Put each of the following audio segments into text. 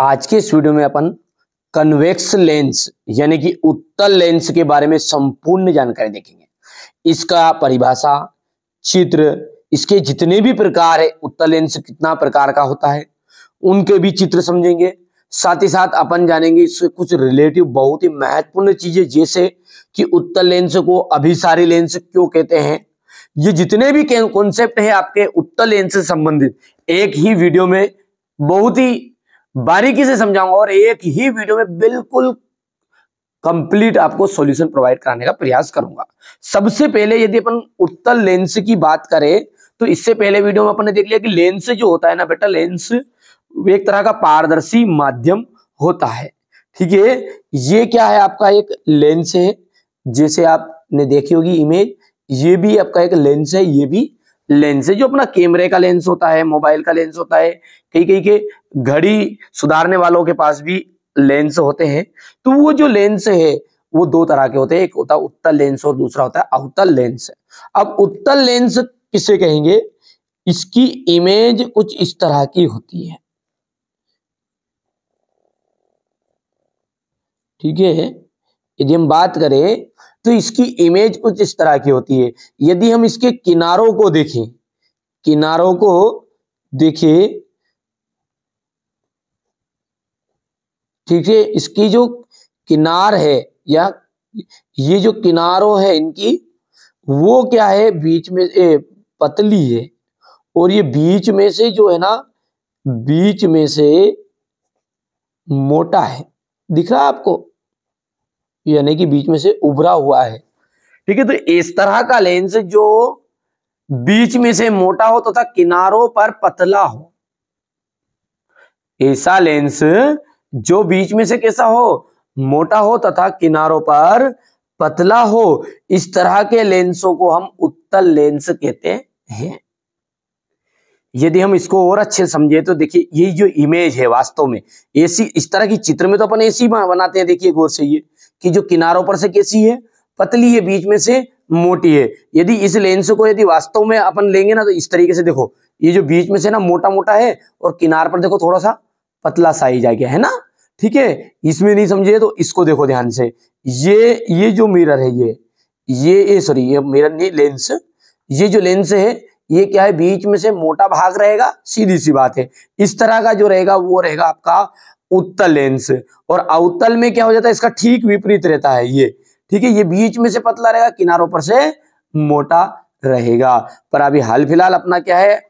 आज के इस वीडियो में अपन कन्वेक्स लेंस यानी कि उत्तल लेंस के बारे में संपूर्ण जानकारी देखेंगे इसका परिभाषा चित्र इसके जितने भी प्रकार है उत्तल लेंस कितना प्रकार का होता है उनके भी चित्र समझेंगे साथ ही साथ अपन जानेंगे इससे कुछ रिलेटिव बहुत ही महत्वपूर्ण चीजें जैसे कि उत्तल लेंस को अभिसारी लेंस क्यों कहते हैं ये जितने भी कॉन्सेप्ट है आपके उत्तल लेंस से संबंधित एक ही वीडियो में बहुत ही बारीकी से समझाऊंगा और एक ही वीडियो में बिल्कुल कंप्लीट आपको सॉल्यूशन प्रोवाइड कराने का प्रयास करूंगा सबसे पहले यदि अपन उत्तर लेंस की बात करें तो इससे पहले वीडियो में अपने देख लिया कि लेंस जो होता है ना बेटा लेंस एक तरह का पारदर्शी माध्यम होता है ठीक है ये क्या है आपका एक लेंस है जैसे आपने देखी होगी इमेज ये भी आपका एक लेंस है ये भी लेंस है जो अपना कैमरे का लेंस होता है मोबाइल का लेंस होता है कहीं कहीं के घड़ी सुधारने वालों के पास भी लेंस होते हैं तो वो जो लेंस है वो दो तरह के होते हैं एक होता है उत्तल लेंस और दूसरा होता है अवतल लेंस अब उत्तल लेंस किसे कहेंगे इसकी इमेज कुछ इस तरह की होती है ठीक है यदि हम बात करें तो इसकी इमेज कुछ इस तरह की होती है यदि हम इसके किनारों को देखें किनारों को देखिए ठीक है इसकी जो किनार है या ये जो किनारों है इनकी वो क्या है बीच में ए, पतली है और ये बीच में से जो है ना बीच में से मोटा है दिख रहा है आपको यानी कि बीच में से उभरा हुआ है ठीक है तो इस तरह का लेंस जो बीच में से मोटा हो तथा तो किनारों पर पतला हो ऐसा लेंस जो बीच में से कैसा हो मोटा हो तथा किनारों पर पतला हो इस तरह के लेंसों को हम उत्तल लेंस कहते हैं यदि हम इसको और अच्छे समझे तो देखिए ये जो इमेज है वास्तव में ऐसी इस तरह की चित्र में तो अपन ऐसी बनाते हैं देखिए गौर से ये कि जो किनारों पर से कैसी है पतली है बीच में से मोटी है यदि इस लेंस को यदि वास्तव में अपन लेंगे ना तो इस तरीके से देखो ये जो बीच में से ना मोटा मोटा है और किनार पर देखो थोड़ा सा पतला साइज आ गया है ना ठीक है इसमें नहीं समझे तो इसको देखो ध्यान से ये ये जो मिरर है ये ये, ये सॉरी ये मिरर नहीं लेंस ये जो लेंस है ये क्या है बीच में से मोटा भाग रहेगा सीधी सी बात है इस तरह का जो रहेगा वो रहेगा आपका उत्तल लेंस और अवतल में क्या हो जाता है इसका ठीक विपरीत रहता है ये ठीक है ये बीच में से पतला रहेगा किनारों पर से मोटा रहेगा पर अभी हाल फिलहाल अपना क्या है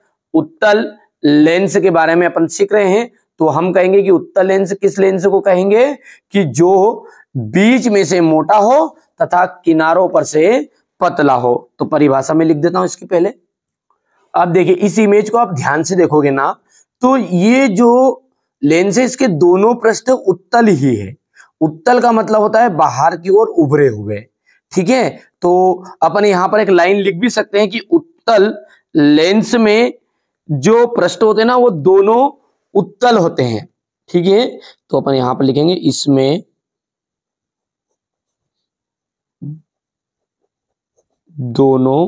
उत्तल लेंस के बारे में अपन सीख रहे हैं तो हम कहेंगे कि उत्तल लेंस किस लेंस को कहेंगे कि जो बीच में से मोटा हो तथा किनारों पर से पतला हो तो परिभाषा में लिख देता हूं इसके पहले आप देखिए इस इमेज को आप ध्यान से देखोगे ना तो ये जो लेंस है इसके दोनों पृष्ठ उत्तल ही है उत्तल का मतलब होता है बाहर की ओर उभरे हुए ठीक है तो अपन यहां पर एक लाइन लिख भी सकते हैं कि उत्तल लेंस में जो पृष्ठ होते हैं ना वो दोनों उत्तल होते हैं ठीक है तो अपन यहां पर लिखेंगे इसमें दोनों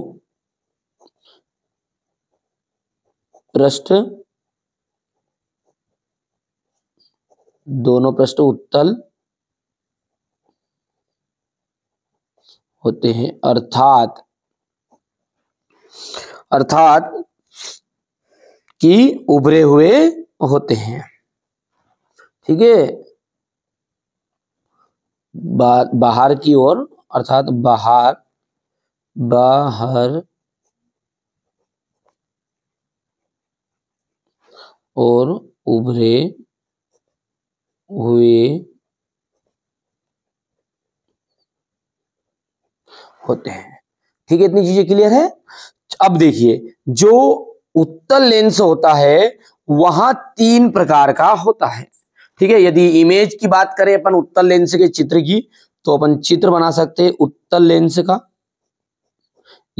पृष्ठ दोनों पृष्ठ उत्तल होते हैं अर्थात अर्थात कि उभरे हुए होते हैं ठीक है बा, बाहर की ओर अर्थात बाहर बाहर और उभरे हुए होते हैं ठीक है इतनी चीजें क्लियर है अब देखिए जो उत्तल लेंस होता है वहां तीन प्रकार का होता है ठीक है यदि इमेज की बात करें अपन उत्तल लेंस के चित्र की तो अपन चित्र बना सकते हैं उत्तल लेंस का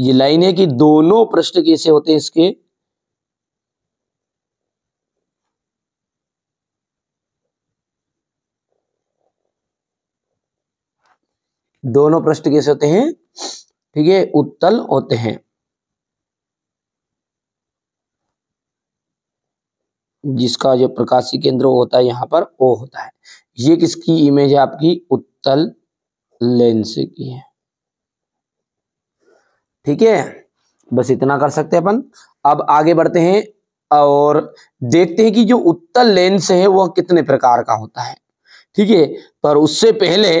ये लाइन है कि दोनों प्रश्न कैसे होते हैं इसके दोनों प्रश्न कैसे होते हैं ठीक है उत्तल होते हैं जिसका जो प्रकाशी केंद्र होता है यहां पर ओ होता है ये किसकी इमेज है आपकी उत्तल लेंस की है ठीक है बस इतना कर सकते हैं अपन अब आगे बढ़ते हैं और देखते हैं कि जो उत्तल लेंस है वह कितने प्रकार का होता है ठीक है पर उससे पहले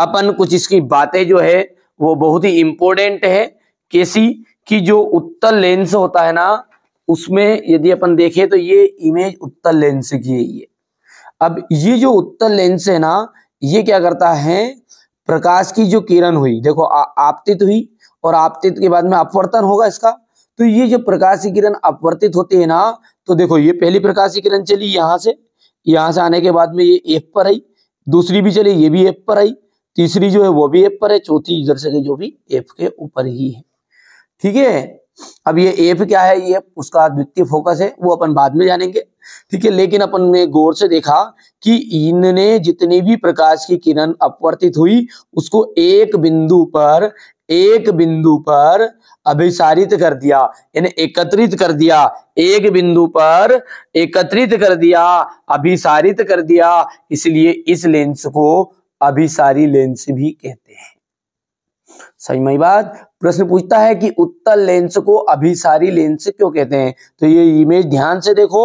अपन कुछ इसकी बातें जो है वो बहुत ही इंपॉर्टेंट है कैसी कि जो उत्तर लेंस होता है ना उसमें यदि अपन देखें तो ये इमेज उत्तर लेंस की है ये अब ये जो उत्तर लेंस है ना ये क्या करता है प्रकाश की जो किरण हुई देखो आपतित हुई और आपतित के बाद में अपवर्तन होगा इसका तो ये जो प्रकाश की किरण अपवर्तित होती है ना तो देखो ये पहली प्रकाश की किरण चली यहाँ से यहाँ से आने के बाद में ये एफ पर आई दूसरी भी चली ये भी एफ पर आई तीसरी जो है वो भी एफ पर है चौथी इधर से जो भी एफ के ऊपर ही है ठीक है अब ये एफ क्या है ये उसका द्वितीय फोकस है वो अपन बाद में जानेंगे ठीक है लेकिन अपन ने गौर से देखा कि इनने जितनी भी प्रकाश की किरण अपवर्तित हुई उसको एक बिंदु पर एक बिंदु पर अभिसारित कर दिया यानी एकत्रित कर दिया एक बिंदु पर एकत्रित कर दिया अभिसारित कर दिया इसलिए इस लेंस को अभिसारी लेंस भी कहते हैं सही में बात प्रश्न पूछता है कि उत्तल लेंस को अभिसारी लेंस क्यों कहते हैं तो ये इमेज ध्यान से देखो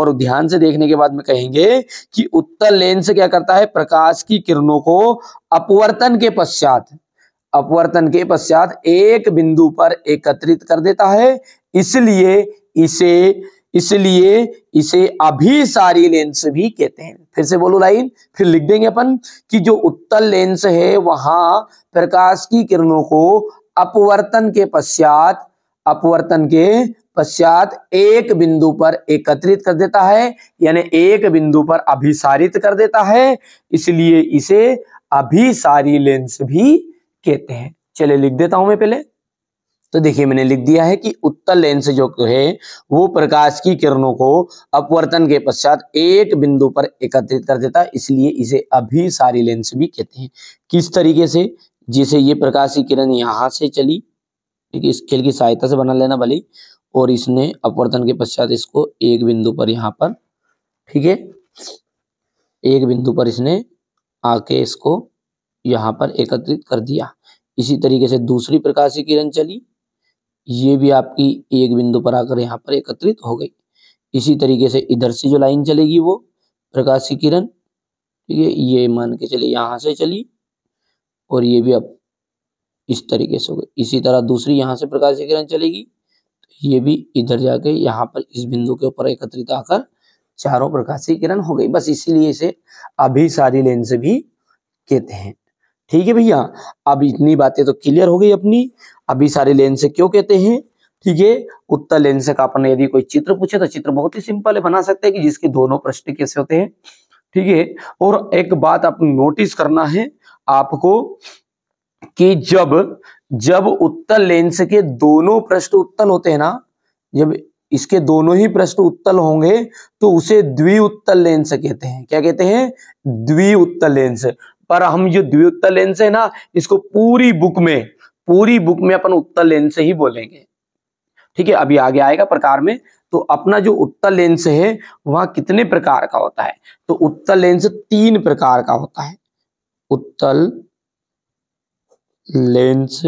और ध्यान से देखने के बाद में कहेंगे कि उत्तल लेंस क्या करता है प्रकाश की किरणों को अपवर्तन के पश्चात अपवर्तन के पश्चात एक बिंदु पर एकत्रित कर देता है इसलिए इसे इसलिए इसे अभिसारी लेंस भी कहते हैं फिर से बोलो लाइन फिर लिख देंगे अपन कि जो उत्तल लेंस है वहां प्रकाश की किरणों को अपवर्तन के पश्चात अपवर्तन के पश्चात एक बिंदु पर एकत्रित कर देता है यानी एक बिंदु पर अभिसारित कर देता है इसलिए इसे अभिसारी लेंस भी कहते हैं चले लिख देता हूं मैं पहले तो देखिए मैंने लिख दिया है कि उत्तल लेंस जो है वो प्रकाश की किरणों को अपवर्तन के पश्चात एक बिंदु पर एकत्रित कर देता है इसलिए इसे अभी सारी लेंस भी कहते हैं किस तरीके से जिसे ये प्रकाश की किरण यहाँ से चली इस खेल की सहायता से बना लेना भले और इसने अपवर्तन के पश्चात इसको एक बिंदु पर यहाँ पर ठीक है एक बिंदु पर इसने आके इसको यहाँ पर एकत्रित कर दिया इसी तरीके से दूसरी की किरण चली ये भी आपकी एक बिंदु पर आकर यहाँ पर एकत्रित हो गई इसी तरीके से इधर से जो लाइन चलेगी वो प्रकाश की किरण ठीक है ये मान के चले यहाँ से चली और ये भी अब इस तरीके से हो गई इसी तरह दूसरी यहाँ से प्रकाश की किरण चलेगी तो ये भी इधर जाके यहाँ पर इस बिंदु के ऊपर एकत्रित आकर चारों प्रकाश की किरण हो गई बस इसीलिए इसे सारी लेंस भी कहते हैं ठीक है भैया अब इतनी बातें तो क्लियर हो गई अपनी अभिसारी लेंस क्यों कहते हैं ठीक है उत्तर लेंस का अपन यदि कोई चित्र पूछे तो चित्र बहुत ही सिंपल है बना सकते हैं कि जिसके दोनों प्रश्न कैसे होते हैं ठीक है और एक बात आप नोटिस करना है आपको कि जब जब उत्तल लेंस के दोनों प्रश्न उत्तल होते हैं ना जब इसके दोनों ही प्रश्न उत्तल होंगे तो उसे द्वि उत्तल लेंस कहते हैं क्या कहते हैं द्वि उत्तल लेंस पर हम जो द्वि उत्तल लेंस है ना इसको पूरी बुक में पूरी बुक में अपन उत्तर लेन से ही बोलेंगे ठीक है अभी आगे आएगा प्रकार में तो अपना जो उत्तर लेंस है वह कितने प्रकार का होता है तो उत्तर लेंस तीन प्रकार का होता है उत्तल लेंस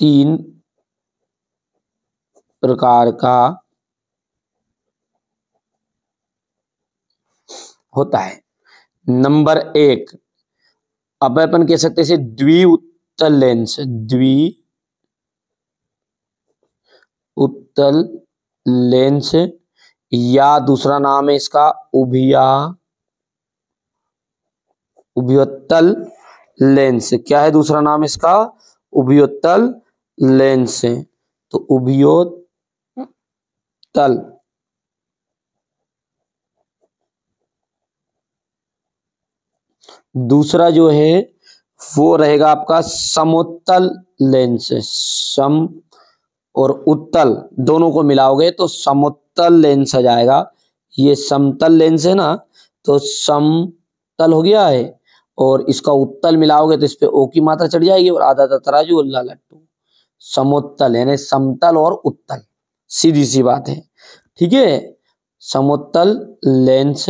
तीन प्रकार का होता है नंबर एक अब अपन कह सकते हैं द्वि उत्तल लेंस द्वि उत्तल लेंस या दूसरा नाम है इसका उभिया उभ्योत्तल लेंस क्या है दूसरा नाम इसका उभ्योत्तल लेंस तो उभ्योत्तल दूसरा जो है वो रहेगा आपका समोत्तल लेंस सम और उत्तल दोनों को मिलाओगे तो समोत्तल लेंस आ जाएगा ये समतल लेंस है ना तो समतल हो गया है और इसका उत्तल मिलाओगे तो इस पर ओ की मात्रा चढ़ जाएगी और आधा आधा तराजू अल्लाह लट्टू समोत्तल यानी समतल और उत्तल सीधी सी बात है ठीक है समोत्तल लेंस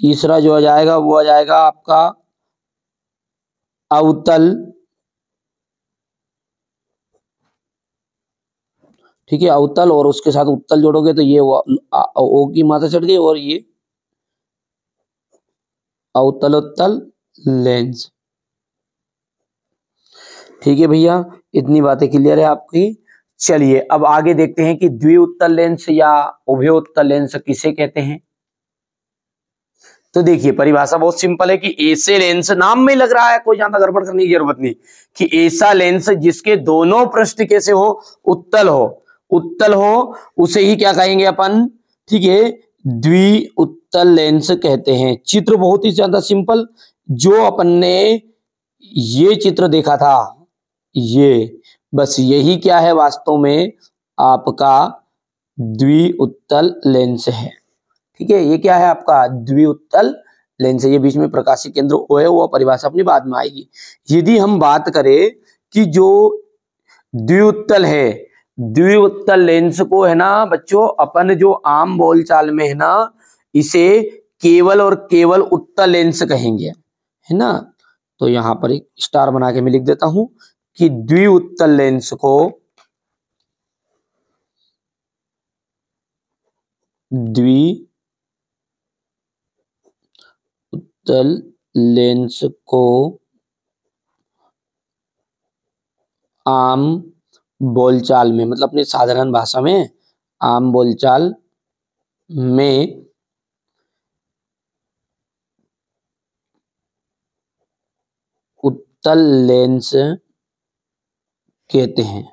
तीसरा जो आ जाएगा वो आ जाएगा आपका अवतल ठीक है अवतल और उसके साथ उत्तल जोड़ोगे तो ये ओ की माता चढ़ गई और ये अवतलोत्तल लेंस ठीक है भैया इतनी बातें क्लियर है आपकी चलिए अब आगे देखते हैं कि द्वि उत्तल लेंस या उभय उत्तल लेंस किसे कहते हैं तो देखिए परिभाषा बहुत सिंपल है कि ऐसे लेंस नाम में लग रहा है कोई ज्यादा गड़बड़ करने की जरूरत नहीं कि ऐसा लेंस जिसके दोनों पृष्ठ कैसे हो उत्तल हो उत्तल हो उसे ही क्या कहेंगे अपन ठीक है द्वि उत्तल लेंस कहते हैं चित्र बहुत ही ज्यादा सिंपल जो अपन ने ये चित्र देखा था ये बस यही क्या है वास्तव में आपका द्वि उत्तल लेंस है ठीक है ये क्या है आपका द्विउत्तल लेंस है ये बीच में प्रकाशित केंद्र ओ है वो परिभाषा अपनी बाद में आएगी यदि हम बात करें कि जो द्विउत्तल है द्विउत्तल लेंस को है ना बच्चों अपन जो आम बोलचाल में है ना इसे केवल और केवल उत्तल लेंस कहेंगे है ना तो यहां पर एक स्टार बना के मैं लिख देता हूं कि द्विउत्तल लेंस को द्वि उत्तल लेंस को आम बोलचाल में मतलब अपनी साधारण भाषा में आम बोलचाल में उत्तल लेंस कहते हैं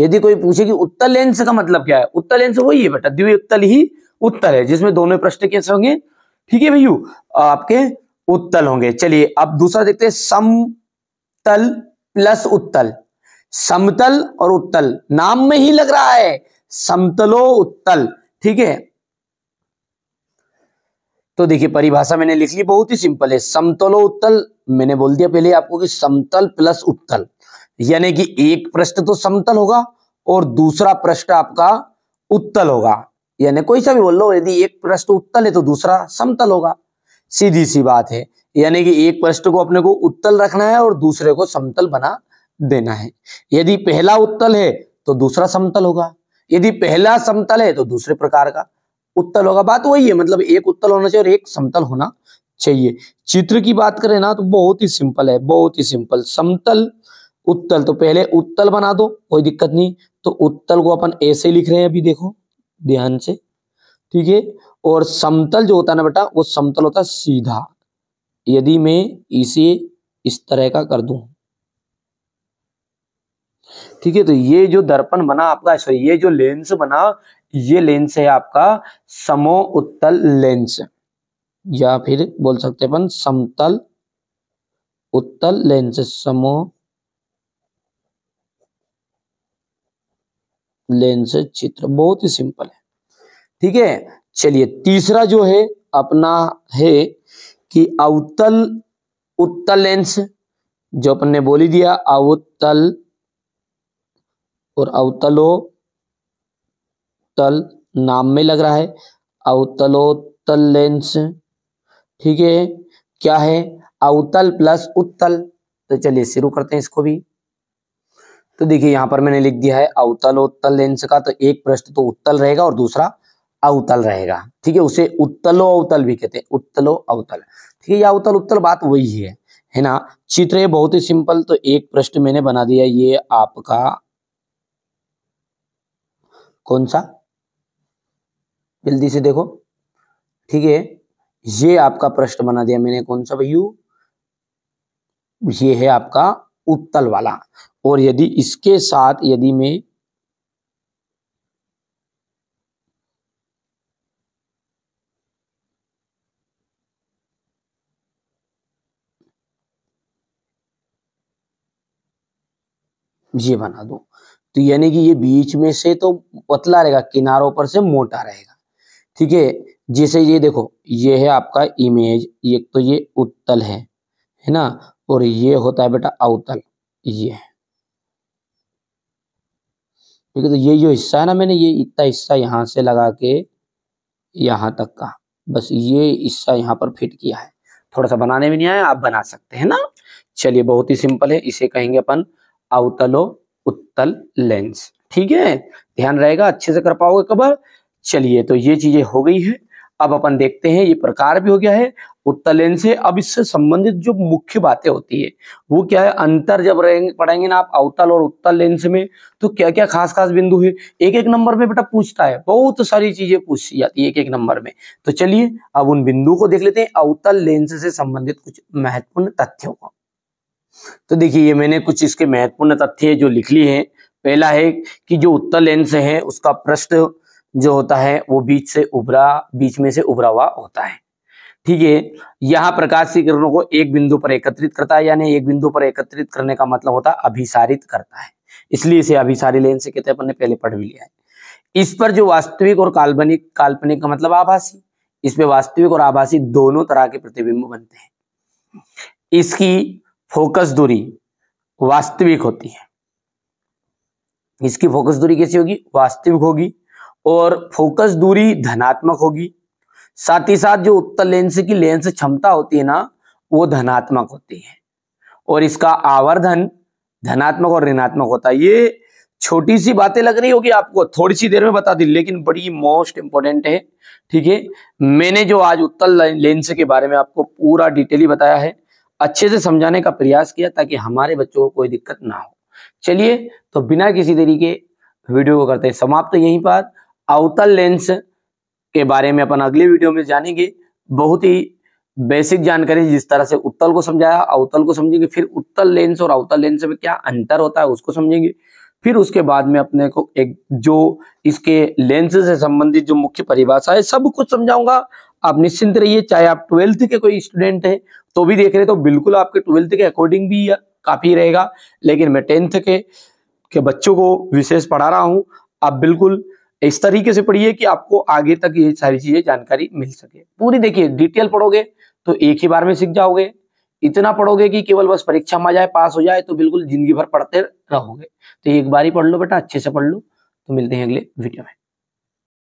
यदि कोई पूछे कि उत्तल लेंस का मतलब क्या है उत्तल लेंस वही है बेटा उत्तल ही उत्तर है जिसमें दोनों प्रश्न कैसे होंगे ठीक है भैयू आपके उत्तल होंगे चलिए अब दूसरा देखते हैं समतल प्लस उत्तल समतल और उत्तल नाम में ही लग रहा है समतलो उत्तल ठीक है तो देखिए परिभाषा मैंने लिख ली बहुत ही सिंपल है समतलो उत्तल मैंने बोल दिया पहले आपको कि समतल प्लस उत्तल यानी कि एक प्रश्न तो समतल होगा और दूसरा प्रश्न आपका उत्तल होगा यानी कोई सा भी बोल लो यदि एक प्रश्न उत्तल है तो दूसरा समतल होगा सीधी सी बात है यानी कि एक प्रश्न को अपने को उत्तल रखना है और दूसरे को समतल बना देना है यदि पहला उत्तल है तो दूसरा समतल होगा यदि पहला समतल है तो दूसरे प्रकार का उत्तल होगा बात वही है मतलब एक उत्तल होना चाहिए और एक समतल होना चाहिए चित्र की बात करें ना तो बहुत ही सिंपल है बहुत ही सिंपल समतल उत्तल तो पहले उत्तल बना दो कोई दिक्कत नहीं तो उत्तल को अपन ऐसे लिख रहे हैं अभी देखो ध्यान से ठीक है और समतल जो होता है ना बेटा वो समतल होता है सीधा यदि मैं इसे इस तरह का कर दूं ठीक है तो ये जो दर्पण बना आपका सॉरी ये जो लेंस बना ये लेंस है आपका समो उत्तल लेंस या फिर बोल सकते अपन समतल उत्तल लेंस समो लेंस चित्र बहुत ही सिंपल है ठीक है चलिए तीसरा जो है अपना है कि अवतल उत्तल लेंस जो अपन ने बोली दिया अवतल और अवतलो तल नाम में लग रहा है अवतलो तल लेंस ठीक है क्या है अवतल प्लस उत्तल तो चलिए शुरू करते हैं इसको भी तो देखिए यहाँ पर मैंने लिख दिया है अवतल उत्तल लेंस का तो एक प्रश्न तो उत्तल रहेगा और दूसरा अवतल रहेगा ठीक है उसे उत्तलो अवतल भी कहते हैं उत्तलो अवतल ठीक है या अवतल उत्तल बात वही है है ना चित्र है बहुत ही सिंपल तो एक प्रश्न मैंने बना दिया ये आपका कौन सा जल्दी से देखो ठीक है ये आपका प्रश्न बना दिया मैंने कौन सा भैया ये है आपका उत्तल वाला और यदि इसके साथ यदि मैं ये बना दो तो यानी कि ये बीच में से तो पतला रहेगा किनारों पर से मोटा रहेगा ठीक है जैसे ये देखो ये है आपका इमेज एक तो ये उत्तल है है ना और ये होता है बेटा अवतल ये है ठीक है तो ये जो हिस्सा है ना मैंने ये इतना हिस्सा यहाँ से लगा के यहाँ तक का बस ये हिस्सा यहाँ पर फिट किया है थोड़ा सा बनाने में नहीं आया आप बना सकते हैं ना चलिए बहुत ही सिंपल है इसे कहेंगे अपन अवतलो उत्तल लेंस ठीक है ध्यान रहेगा अच्छे से कर पाओगे कबर चलिए तो ये चीजें हो गई है अब अपन देखते हैं ये प्रकार भी हो गया है उत्तर लेन से अब इससे संबंधित जो मुख्य बातें होती है वो क्या है अंतर जब रहेंगे पढ़ेंगे ना आप अवतल और उत्तर लेंस में तो क्या क्या खास खास बिंदु है एक एक नंबर में बेटा पूछता है बहुत सारी चीजें पूछी जाती है एक एक नंबर में तो चलिए अब उन बिंदु को देख लेते हैं अवतल लेंस से संबंधित कुछ महत्वपूर्ण तथ्यों को तो देखिये ये मैंने कुछ इसके महत्वपूर्ण तथ्य जो लिख ली है पहला है कि जो उत्तर लेंस है उसका प्रश्न जो होता है वो बीच से उभरा बीच में से उभरा हुआ होता है ठीक है यहाँ प्रकाश की किरणों को एक बिंदु पर एकत्रित करता है यानी एक बिंदु पर एकत्रित करने का मतलब होता है अभिसारित करता है इसलिए इसे अभिसारी से कहते हैं अपन ने पहले पढ़ भी लिया है इस पर जो वास्तविक और काल्पनिक काल्पनिक का मतलब आभासी इस पे वास्तविक और आभासी दोनों तरह के प्रतिबिंब बनते हैं इसकी फोकस दूरी वास्तविक होती है इसकी फोकस दूरी कैसी होगी वास्तविक होगी और फोकस दूरी धनात्मक होगी साथ ही साथ जो उत्तर लेंस की लेंस क्षमता होती है ना वो धनात्मक होती है और इसका आवर्धन धनात्मक और ऋणात्मक होता है ये छोटी सी बातें लग रही होगी आपको थोड़ी सी देर में बता दी लेकिन बड़ी मोस्ट इंपॉर्टेंट है ठीक है मैंने जो आज उत्तर लेंस के बारे में आपको पूरा डिटेली बताया है अच्छे से समझाने का प्रयास किया ताकि हमारे बच्चों को कोई दिक्कत ना हो चलिए तो बिना किसी तरीके वीडियो को करते हैं समाप्त तो यहीं पर आउटर लेंस के बारे में अपन अगले वीडियो में जानेंगे बहुत ही बेसिक जानकारी जिस तरह से उत्तल को समझाया अवतल को समझेंगे फिर उत्तल लेंस और अवतल लेंस में क्या अंतर होता है उसको समझेंगे फिर उसके बाद में अपने को एक जो इसके लेंस से संबंधित जो मुख्य परिभाषा है सब कुछ समझाऊंगा आप निश्चिंत रहिए चाहे आप ट्वेल्थ के कोई स्टूडेंट हैं तो भी देख रहे तो बिल्कुल आपके ट्वेल्थ के अकॉर्डिंग भी काफी रहेगा लेकिन मैं टेंथ के के बच्चों को विशेष पढ़ा रहा हूँ आप बिल्कुल इस तरीके से पढ़िए कि आपको आगे तक ये सारी चीजें जानकारी मिल सके पूरी देखिए डिटेल पढ़ोगे तो एक ही बार में सीख जाओगे इतना पढ़ोगे कि केवल बस परीक्षा में आ जाए पास हो जाए तो बिल्कुल जिंदगी भर पढ़ते रहोगे तो एक बार ही पढ़ लो बेटा अच्छे से पढ़ लो तो मिलते हैं अगले वीडियो में